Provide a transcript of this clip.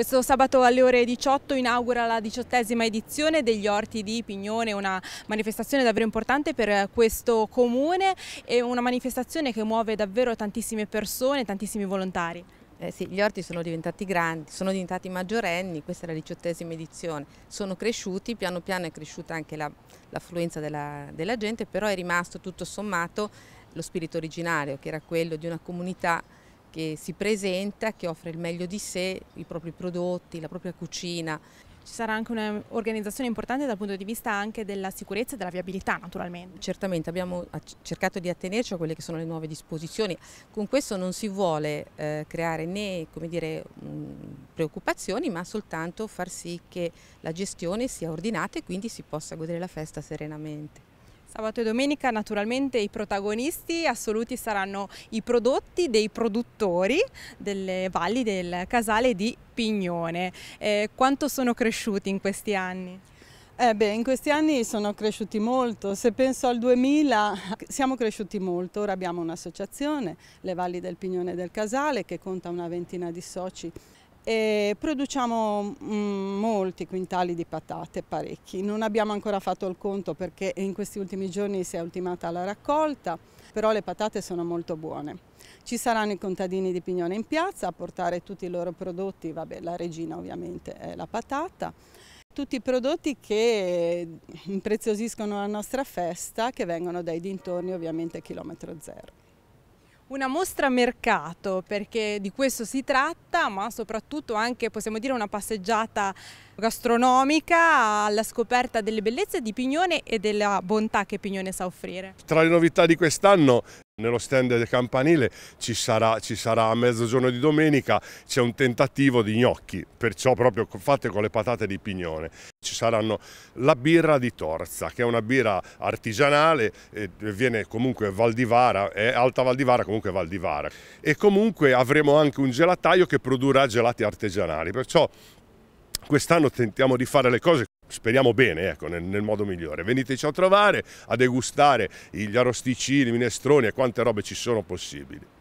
Questo sabato alle ore 18 inaugura la diciottesima edizione degli Orti di Pignone, una manifestazione davvero importante per questo comune e una manifestazione che muove davvero tantissime persone, tantissimi volontari. Eh sì, gli orti sono diventati grandi, sono diventati maggiorenni, questa è la diciottesima edizione, sono cresciuti, piano piano è cresciuta anche l'affluenza la, della, della gente, però è rimasto tutto sommato lo spirito originario che era quello di una comunità che si presenta, che offre il meglio di sé, i propri prodotti, la propria cucina. Ci sarà anche un'organizzazione importante dal punto di vista anche della sicurezza e della viabilità naturalmente. Certamente abbiamo cercato di attenerci a quelle che sono le nuove disposizioni. Con questo non si vuole eh, creare né dire, mm, preoccupazioni ma soltanto far sì che la gestione sia ordinata e quindi si possa godere la festa serenamente. Sabato e domenica naturalmente i protagonisti assoluti saranno i prodotti dei produttori delle valli del casale di Pignone. Eh, quanto sono cresciuti in questi anni? Eh beh, in questi anni sono cresciuti molto, se penso al 2000 siamo cresciuti molto, ora abbiamo un'associazione, le Valli del Pignone del Casale, che conta una ventina di soci e produciamo mm, molti quintali di patate, parecchi. Non abbiamo ancora fatto il conto perché in questi ultimi giorni si è ultimata la raccolta, però le patate sono molto buone. Ci saranno i contadini di Pignone in piazza a portare tutti i loro prodotti, vabbè la regina ovviamente è la patata, tutti i prodotti che impreziosiscono la nostra festa che vengono dai dintorni ovviamente chilometro zero una mostra mercato perché di questo si tratta ma soprattutto anche possiamo dire una passeggiata gastronomica alla scoperta delle bellezze di Pignone e della bontà che Pignone sa offrire. Tra le novità di quest'anno nello stand del campanile ci sarà, ci sarà a mezzogiorno di domenica, c'è un tentativo di gnocchi, perciò proprio fatte con le patate di pignone. Ci saranno la birra di Torza, che è una birra artigianale, viene comunque Valdivara, è Alta Valdivara, comunque Valdivara. E comunque avremo anche un gelataio che produrrà gelati artigianali, perciò quest'anno tentiamo di fare le cose speriamo bene, ecco, nel, nel, modo migliore. Veniteci a trovare, a degustare gli arrosticini, i minestroni e quante robe ci sono possibili.